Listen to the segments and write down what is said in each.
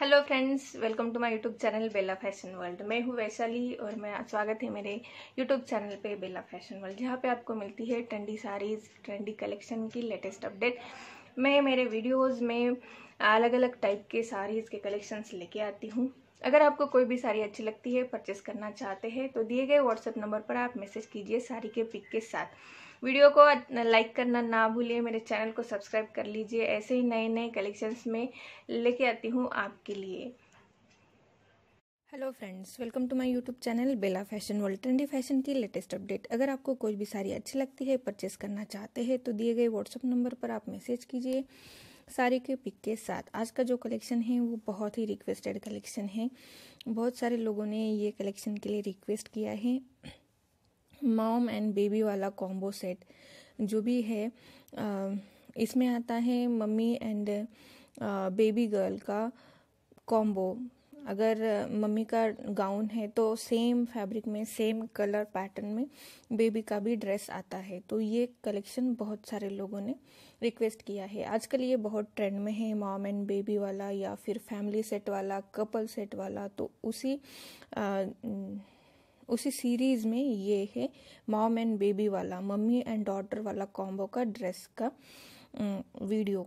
hello friends welcome to my YouTube channel Bela fashion world मैं हूँ वैशाली और मैं स्वागत है मेरे यूट्यूब चैनल पे बेला फैशन वर्ल्ड जहाँ पे आपको मिलती है ट्रेंडी साड़ीज़ ट्रेंडी कलेक्शन की लेटेस्ट अपडेट मैं मेरे वीडियोस में अलग अलग टाइप के साड़ीज़ के कलेक्शंस लेके आती हूँ अगर आपको कोई भी साड़ी अच्छी लगती है परचेस करना चाहते हैं तो दिए गए व्हाट्सएप नंबर पर आप मैसेज कीजिए साड़ी के पिक के साथ वीडियो को लाइक करना ना भूलिए मेरे चैनल को सब्सक्राइब कर लीजिए ऐसे ही नए नए कलेक्शंस में लेके आती हूँ आपके लिए hello friends welcome to my YouTube channel Bela fashion world trendy fashion की लेटेस्ट अपडेट अगर आपको कोई भी साड़ी अच्छी लगती है परचेस करना चाहते हैं तो दिए गए व्हाट्सअप नंबर पर आप मैसेज कीजिए सारे के पिक के साथ आज का जो कलेक्शन है वो बहुत ही रिक्वेस्टेड कलेक्शन है बहुत सारे लोगों ने ये कलेक्शन के लिए रिक्वेस्ट किया है मॉम एंड बेबी वाला कॉम्बो सेट जो भी है इसमें आता है मम्मी एंड बेबी गर्ल का कॉम्बो अगर मम्मी का गाउन है तो सेम फैब्रिक में सेम कलर पैटर्न में बेबी का भी ड्रेस आता है तो ये कलेक्शन बहुत सारे लोगों ने रिक्वेस्ट किया है आजकल ये बहुत ट्रेंड में है मॉम एंड बेबी वाला या फिर फैमिली सेट वाला कपल सेट वाला तो उसी आ, उसी सीरीज में ये है मॉम एंड बेबी वाला मम्मी एंड डॉटर वाला कॉम्बो का ड्रेस का वीडियो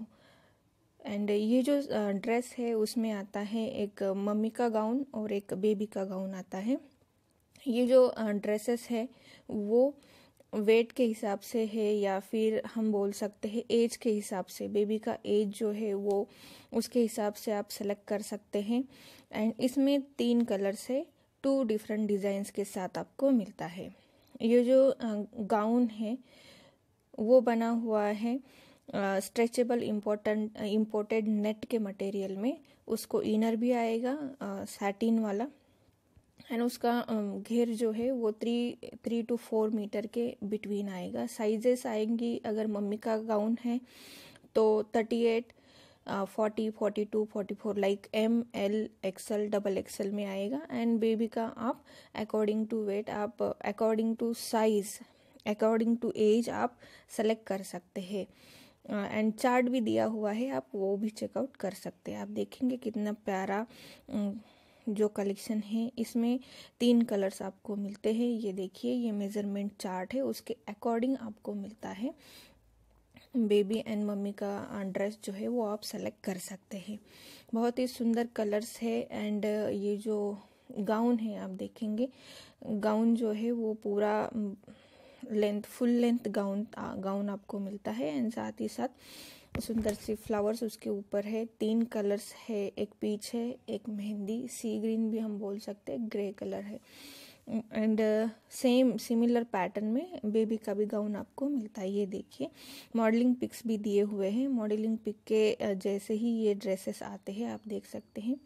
एंड ये जो ड्रेस है उसमें आता है एक मम्मी का गाउन और एक बेबी का गाउन आता है ये जो ड्रेसेस है वो वेट के हिसाब से है या फिर हम बोल सकते हैं एज के हिसाब से बेबी का एज जो है वो उसके हिसाब से आप सेलेक्ट कर सकते हैं एंड इसमें तीन कलर से टू डिफरेंट डिज़ाइंस के साथ आपको मिलता है ये जो गाउन है वो बना हुआ है स्ट्रेचेबल इम्पोर्टेंट इम्पोर्टेड नेट के मटेरियल में उसको इनर भी आएगा सैटिन uh, वाला एंड उसका घेर जो है वो three three two four meter के बिटवीन आएगा साइजेस आएंगी अगर मम्मी का गाउन है तो thirty eight forty forty two forty four like M L XL double XL में आएगा एंड बेबी का आप अकॉर्डिंग टू वेट आप according to size according to age आप सेलेक्ट कर सकते हैं एंड चार्ट भी दिया हुआ है आप वो भी चेकआउट कर सकते हैं आप देखेंगे कितना प्यारा जो कलेक्शन है इसमें तीन कलर्स आपको मिलते हैं ये देखिए ये मेज़रमेंट चार्ट है उसके अकॉर्डिंग आपको मिलता है बेबी एंड मम्मी का ड्रेस जो है वो आप सेलेक्ट कर सकते हैं बहुत ही सुंदर कलर्स है एंड ये जो गाउन है आप देखेंगे गाउन जो है वो पूरा length full length gown gown आपको मिलता है एंड साथ ही साथ सुंदर सी फ्लावर्स उसके ऊपर है तीन कलर्स है एक पीच है एक मेहंदी सी ग्रीन भी हम बोल सकते हैं ग्रे कलर है एंड सेम सिमिलर पैटर्न में बेबी का भी गाउन आपको मिलता है ये देखिए मॉडलिंग पिक्स भी दिए हुए हैं मॉडलिंग पिक के जैसे ही ये ड्रेसेस आते हैं आप देख सकते हैं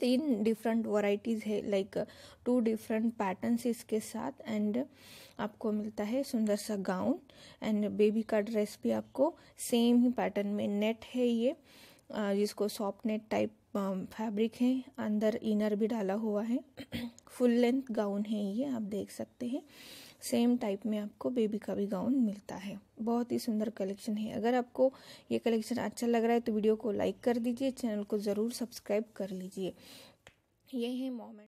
तीन डिफरेंट वराइटीज़ है लाइक टू डिफरेंट पैटर्न्स इसके साथ एंड आपको मिलता है सुंदर सा गाउन एंड बेबी का ड्रेस भी आपको सेम ही पैटर्न में नेट है ये uh, जिसको सॉफ्ट नेट टाइप फैब्रिक है अंदर इनर भी डाला हुआ है फुल लेंथ गाउन है ये आप देख सकते हैं सेम टाइप में आपको बेबी का भी गाउन मिलता है बहुत ही सुंदर कलेक्शन है अगर आपको ये कलेक्शन अच्छा लग रहा है तो वीडियो को लाइक कर दीजिए चैनल को ज़रूर सब्सक्राइब कर लीजिए ये है मोमेंट